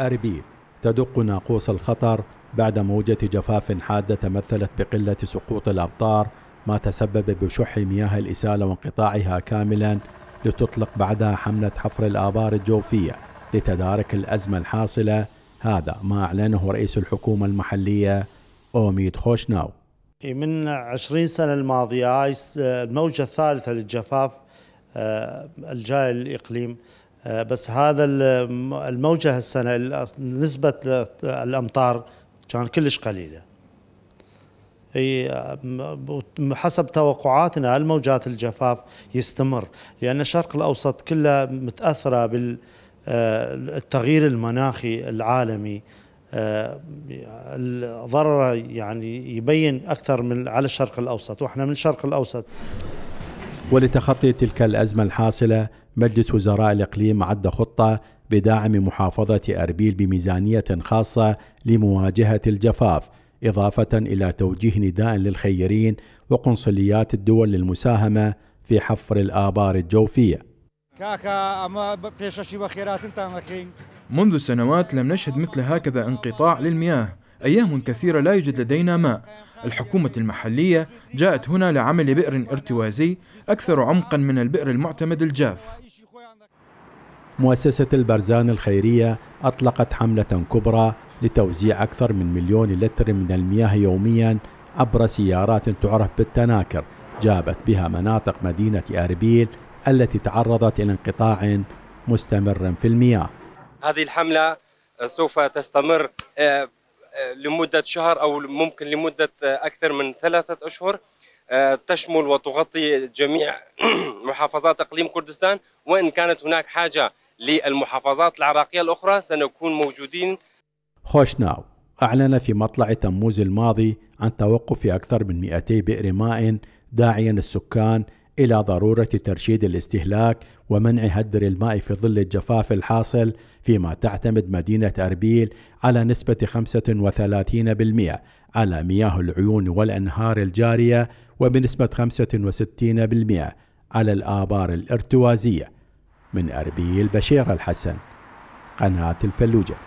أربي تدق ناقوس الخطر بعد موجة جفاف حادة تمثلت بقلة سقوط الأمطار ما تسبب بشح مياه الإسالة وانقطاعها كاملا لتطلق بعدها حملة حفر الآبار الجوفية لتدارك الأزمة الحاصلة هذا ما أعلنه رئيس الحكومة المحلية أوميد خوشناو من عشرين سنة الماضية الموجة الثالثة للجفاف آه، الجاية للإقليم آه، بس هذا الموجه هالسنه نسبه الامطار كان كلش قليله اي آه، حسب توقعاتنا الموجات الجفاف يستمر لان الشرق الاوسط كله متاثره بالتغيير آه، المناخي العالمي الضرر يعني يبين اكثر من على الشرق الاوسط واحنا من الشرق الاوسط ولتخطي تلك الازمه الحاصله مجلس وزراء الإقليم عد خطة بدعم محافظة أربيل بميزانية خاصة لمواجهة الجفاف إضافة إلى توجيه نداء للخيرين وقنصليات الدول للمساهمة في حفر الآبار الجوفية منذ سنوات لم نشهد مثل هكذا انقطاع للمياه أيام كثيرة لا يوجد لدينا ماء الحكومة المحلية جاءت هنا لعمل بئر ارتوازي أكثر عمقا من البئر المعتمد الجاف مؤسسة البرزان الخيرية أطلقت حملة كبرى لتوزيع أكثر من مليون لتر من المياه يوميا عبر سيارات تعرف بالتناكر جابت بها مناطق مدينة أربيل التي تعرضت إلى انقطاع مستمر في المياه هذه الحملة سوف تستمر آه، لمدة شهر أو ممكن لمدة أكثر من ثلاثة أشهر آه، تشمل وتغطي جميع محافظات اقليم كردستان وان كانت هناك حاجه للمحافظات العراقيه الاخرى سنكون موجودين خوشناو اعلن في مطلع تموز الماضي عن توقف اكثر من 200 بئر ماء داعيا السكان إلى ضرورة ترشيد الاستهلاك ومنع هدر الماء في ظل الجفاف الحاصل فيما تعتمد مدينة أربيل على نسبة 35% على مياه العيون والأنهار الجارية وبنسبة 65% على الآبار الارتوازية من أربيل بشير الحسن قناة الفلوجة